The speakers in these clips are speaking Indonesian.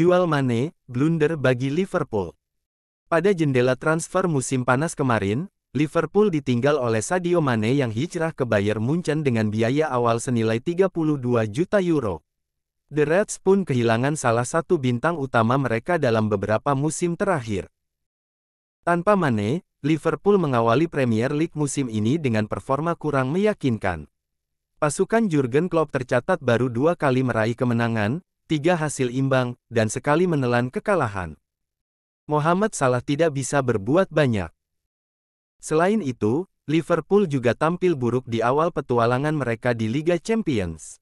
Jual Mane, blunder bagi Liverpool. Pada jendela transfer musim panas kemarin, Liverpool ditinggal oleh Sadio Mane yang hijrah ke Bayern Munchen dengan biaya awal senilai 32 juta euro. The Reds pun kehilangan salah satu bintang utama mereka dalam beberapa musim terakhir. Tanpa Mane, Liverpool mengawali Premier League musim ini dengan performa kurang meyakinkan. Pasukan Jurgen Klopp tercatat baru dua kali meraih kemenangan, tiga hasil imbang, dan sekali menelan kekalahan. Mohamed Salah tidak bisa berbuat banyak. Selain itu, Liverpool juga tampil buruk di awal petualangan mereka di Liga Champions.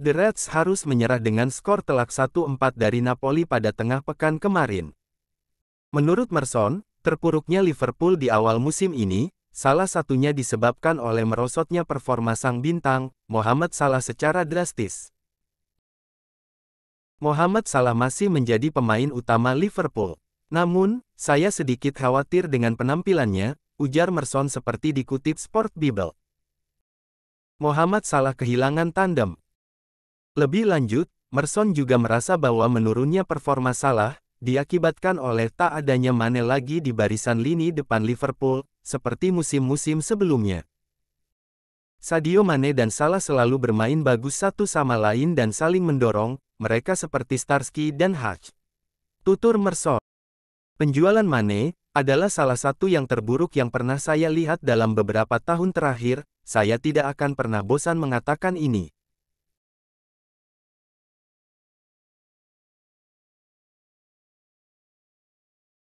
The Reds harus menyerah dengan skor telak 1-4 dari Napoli pada tengah pekan kemarin. Menurut Merson, terpuruknya Liverpool di awal musim ini, salah satunya disebabkan oleh merosotnya performa sang bintang, Mohamed Salah secara drastis. Mohamed Salah masih menjadi pemain utama Liverpool. Namun, saya sedikit khawatir dengan penampilannya, ujar Merson seperti dikutip Sport Bible. Mohamed Salah kehilangan tandem. Lebih lanjut, Merson juga merasa bahwa menurunnya performa Salah, diakibatkan oleh tak adanya Mane lagi di barisan lini depan Liverpool, seperti musim-musim sebelumnya. Sadio Mane dan Salah selalu bermain bagus satu sama lain dan saling mendorong, mereka seperti Starsky dan Hutch. Tutur Merson. Penjualan Mane adalah salah satu yang terburuk yang pernah saya lihat dalam beberapa tahun terakhir, saya tidak akan pernah bosan mengatakan ini.